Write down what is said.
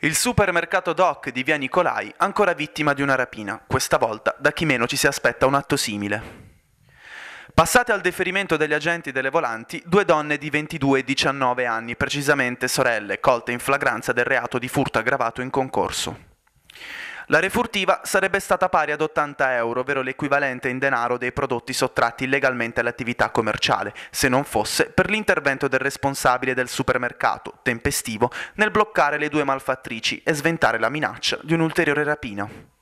Il supermercato Doc di via Nicolai ancora vittima di una rapina, questa volta da chi meno ci si aspetta un atto simile. Passate al deferimento degli agenti delle volanti, due donne di 22 e 19 anni, precisamente sorelle, colte in flagranza del reato di furto aggravato in concorso. La refurtiva sarebbe stata pari ad 80 euro, ovvero l'equivalente in denaro dei prodotti sottratti illegalmente all'attività commerciale, se non fosse per l'intervento del responsabile del supermercato, tempestivo, nel bloccare le due malfattrici e sventare la minaccia di un'ulteriore rapina.